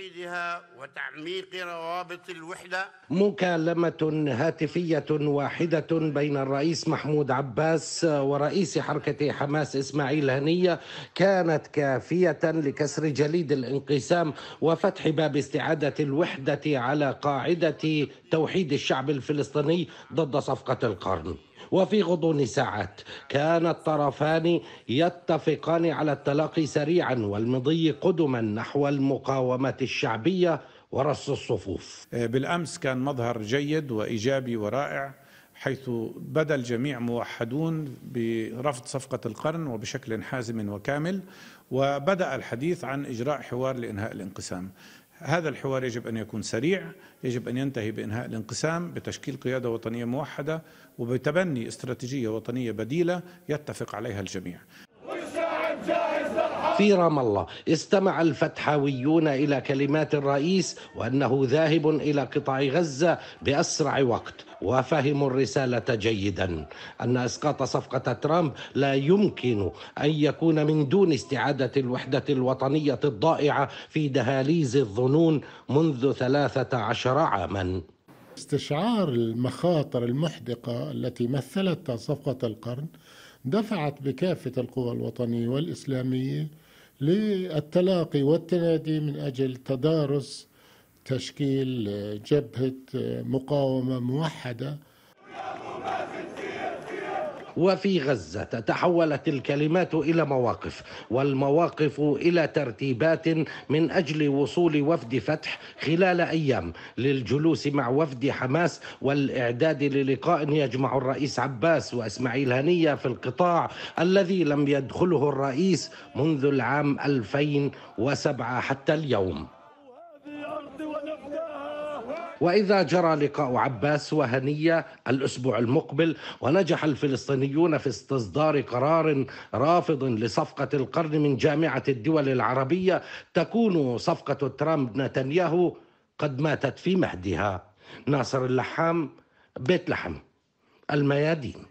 توحيدها وتعميق روابط الوحدة مكالمة هاتفية واحدة بين الرئيس محمود عباس ورئيس حركة حماس إسماعيل هنية كانت كافية لكسر جليد الانقسام وفتح باب استعادة الوحدة على قاعدة توحيد الشعب الفلسطيني ضد صفقة القرن وفي غضون ساعات كان الطرفان يتفقان على التلاقي سريعا والمضي قدما نحو المقاومة الشعبية ورص الصفوف آه، بالأمس كان مظهر جيد وإيجابي ورائع حيث بدا الجميع موحدون برفض صفقة القرن وبشكل حازم وكامل وبدأ الحديث عن إجراء حوار لإنهاء الانقسام هذا الحوار يجب أن يكون سريع يجب أن ينتهي بإنهاء الانقسام بتشكيل قيادة وطنية موحدة وبتبني استراتيجية وطنية بديلة يتفق عليها الجميع في رام الله استمع الفتحاويون إلى كلمات الرئيس وأنه ذاهب إلى قطاع غزة بأسرع وقت وفهموا الرسالة جيدا أن إسقاط صفقة ترامب لا يمكن أن يكون من دون استعادة الوحدة الوطنية الضائعة في دهاليز الظنون منذ 13 عاما استشعار المخاطر المحدقة التي مثلتها صفقة القرن دفعت بكافة القوى الوطنية والإسلامية للتلاقي والتنادي من أجل تدارس تشكيل جبهة مقاومة موحدة وفي غزة تحولت الكلمات إلى مواقف والمواقف إلى ترتيبات من أجل وصول وفد فتح خلال أيام للجلوس مع وفد حماس والإعداد للقاء يجمع الرئيس عباس وإسماعيل هنية في القطاع الذي لم يدخله الرئيس منذ العام 2007 حتى اليوم وإذا جرى لقاء عباس وهنية الأسبوع المقبل ونجح الفلسطينيون في استصدار قرار رافض لصفقة القرن من جامعة الدول العربية تكون صفقة ترامب نتنياهو قد ماتت في مهدها ناصر اللحام بيت لحم الميادين